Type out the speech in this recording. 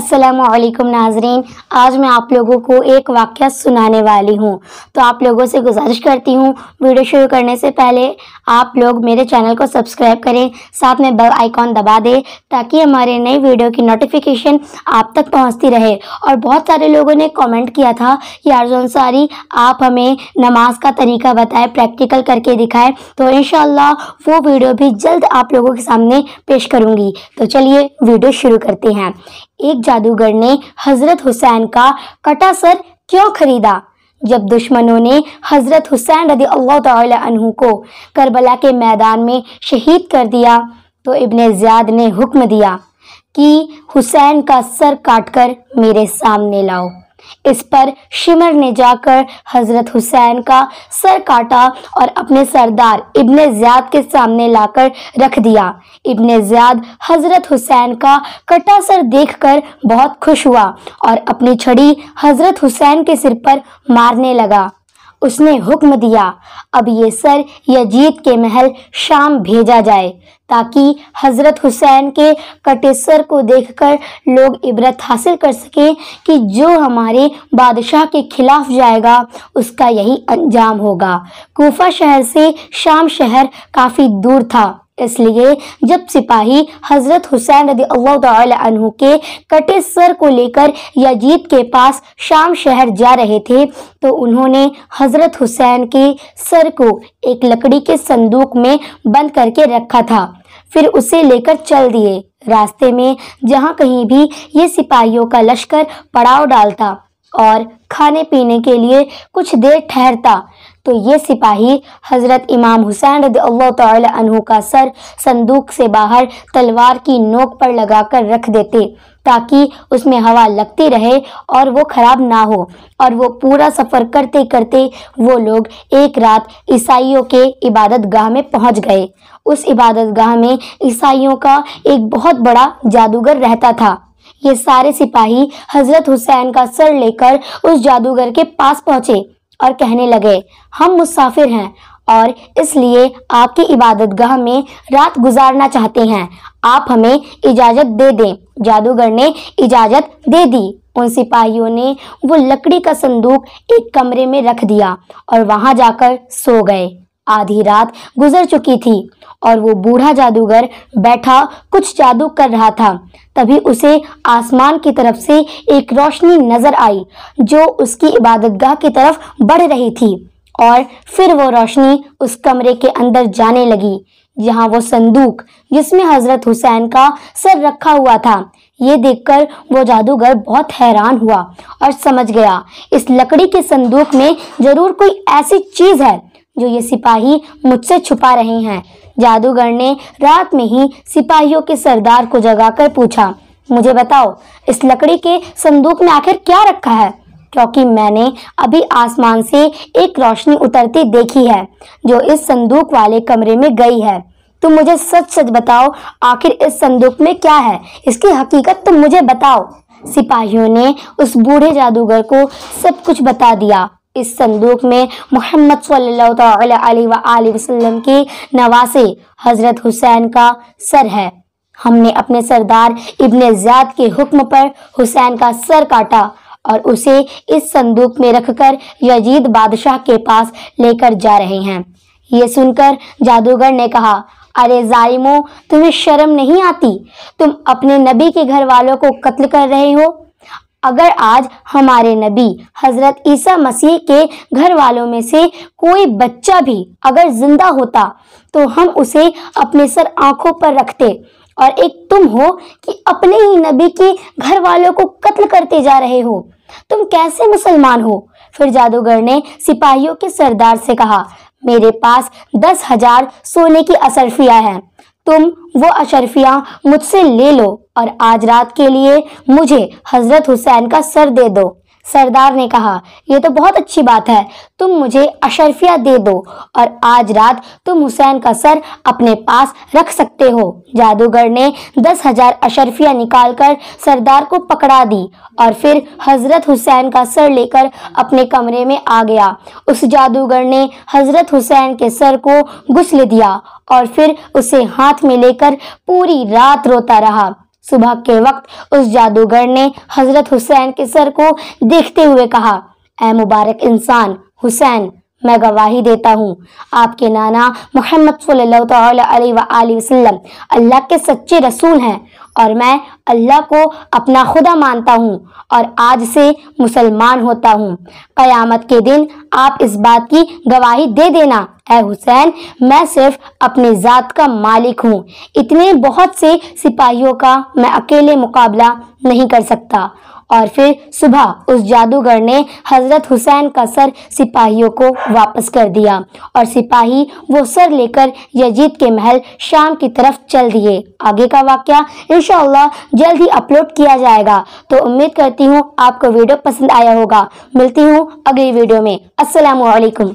असलकम नाजरीन आज मैं आप लोगों को एक वाक्य सुनाने वाली हूँ तो आप लोगों से गुजारिश करती हूँ वीडियो शुरू करने से पहले आप लोग मेरे चैनल को सब्सक्राइब करें साथ में बेल आइकॉन दबा दें ताकि हमारे नई वीडियो की नोटिफिकेशन आप तक पहुँचती रहे और बहुत सारे लोगों ने कमेंट किया था कि अर्जुन अंसारी आप हमें नमाज का तरीका बताएं प्रैक्टिकल करके दिखाएं तो इन वो वीडियो भी जल्द आप लोगों के सामने पेश करूँगी तो चलिए वीडियो शुरू करते हैं एक जादूगर ने हजरत हुसैन का कटा सर क्यों खरीदा जब दुश्मनों ने हजरत हुसैन रदी अल्लाह तहु को करबला के मैदान में शहीद कर दिया तो इबन ज्याद ने हुक्म दिया कि हुसैन का सर काटकर मेरे सामने लाओ इस पर शिमर ने जाकर हजरत हुसैन का सर काटा और अपने सरदार इब्ने ज्याद के सामने लाकर रख दिया इब्ने ज्याद हजरत हुसैन का कटा सर देखकर बहुत खुश हुआ और अपनी छड़ी हजरत हुसैन के सिर पर मारने लगा उसने हुक्म दिया अब ये सर यजीद के महल शाम भेजा जाए ताकि हज़रत हुसैन के कटे सर को देखकर लोग इबरत हासिल कर सकें कि जो हमारे बादशाह के खिलाफ जाएगा उसका यही अंजाम होगा कोफा शहर से शाम शहर काफ़ी दूर था इसलिए जब सिपाही हज़रत हुसैन रदी अल्लाह के कटे सर को लेकर यजीद के पास शाम शहर जा रहे थे तो उन्होंने हज़रत हुसैन के सर को एक लकड़ी के संदूक में बंद करके रखा था फिर उसे लेकर चल दिए रास्ते में जहाँ कहीं भी ये सिपाहियों का लश्कर पड़ाव डालता और खाने पीने के लिए कुछ देर ठहरता तो ये सिपाही हज़रत इमाम हुसैन रदी अल्लाह तहु का सर संदूक से बाहर तलवार की नोक पर लगाकर रख देते ताकि उसमें हवा लगती रहे और वो ख़राब ना हो और वो पूरा सफ़र करते करते वो लोग एक रात ईसाइयों के इबादत गाह में पहुंच गए उस इबादत गाह में ईसाइयों का एक बहुत बड़ा जादूगर रहता था ये सारे सिपाही हज़रत हुसैन का सर लेकर उस जादूगर के पास पहुँचे और कहने लगे हम मुसाफिर हैं और इसलिए आपकी इबादतगाह में रात गुजारना चाहते हैं आप हमें इजाज़त दे दें जादूगर ने इजाज़त दे दी उन सिपाहियों ने वो लकड़ी का संदूक एक कमरे में रख दिया और वहां जाकर सो गए आधी रात गुजर चुकी थी और वो बूढ़ा जादूगर बैठा कुछ जादू कर रहा था तभी उसे आसमान की तरफ से एक रोशनी नजर आई जो उसकी इबादतगाह की तरफ बढ़ रही थी और फिर वो रोशनी उस कमरे के अंदर जाने लगी जहाँ वो संदूक जिसमें हजरत हुसैन का सर रखा हुआ था ये देखकर वो जादूगर बहुत हैरान हुआ और समझ गया इस लकड़ी के संदूक में ज़रूर कोई ऐसी चीज़ है जो ये सिपाही मुझसे छुपा रहे हैं जादूगर ने रात में ही सिपाहियों के सरदार को जगाकर पूछा मुझे बताओ इस लकड़ी के संदूक में आखिर क्या रखा है क्योंकि मैंने अभी आसमान से एक रोशनी उतरती देखी है जो इस संदूक वाले कमरे में गई है तुम मुझे सच सच बताओ आखिर इस संदूक में क्या है इसकी हकीकत तुम मुझे बताओ सिपाहियों ने उस बूढ़े जादूगर को सब कुछ बता दिया इस संदूक में मोहम्मद वसल्लम की नवासे हज़रत हुसैन का सर है हमने अपने सरदार इब्ने ज़्याद के हुक्म पर हुसैन का सर काटा और उसे इस संदूक में रखकर यजीद बादशाह के पास लेकर जा रहे हैं ये सुनकर जादूगर ने कहा अरे जालिमो तुम्हें शर्म नहीं आती तुम अपने नबी के घर वालों को कत्ल कर रहे हो अगर आज हमारे नबी हजरत ईसा मसीह के घर वालों में से कोई बच्चा भी अगर जिंदा होता तो हम उसे अपने सर आंखों पर रखते और एक तुम हो कि अपने ही नबी के घर वालों को कत्ल करते जा रहे हो तुम कैसे मुसलमान हो फिर जादूगर ने सिपाहियों के सरदार से कहा मेरे पास दस हजार सोने की असरफिया है तुम वो अशरफिया मुझसे ले लो और आज रात के लिए मुझे हज़रत हुसैन का सर दे दो सरदार ने कहा यह तो बहुत अच्छी बात है तुम मुझे अशरफिया दे दो और आज रात तुम हुसैन का सर अपने पास रख सकते हो जादूगर ने दस हजार अशरफिया निकालकर सरदार को पकड़ा दी और फिर हजरत हुसैन का सर लेकर अपने कमरे में आ गया उस जादूगर ने हजरत हुसैन के सर को गुस्ल दिया और फिर उसे हाथ में लेकर पूरी रात रोता रहा सुबह के वक्त उस जादूगर ने हजरत हुसैन के सर को देखते हुए कहा ए मुबारक इंसान हुसैन मैं गवाही देता हूँ आपके नाना मोहम्मद वसल्लम अल्लाह के सच्चे रसूल हैं और मैं अल्लाह को अपना खुदा मानता हूँ और आज से मुसलमान होता हूँ क़यामत के दिन आप इस बात की गवाही दे देना है हुसैन मैं सिर्फ अपनी ज़ात का मालिक हूँ इतने बहुत से सिपाहियों का मैं अकेले मुकाबला नहीं कर सकता और फिर सुबह उस जादूगर ने हजरत हुसैन का सर सिपाहियों को वापस कर दिया और सिपाही वो सर लेकर यजीद के महल शाम की तरफ चल दिए आगे का वाक्य इनशाला जल्द ही अपलोड किया जाएगा तो उम्मीद करती हूँ आपको वीडियो पसंद आया होगा मिलती हूँ अगली वीडियो में असलकम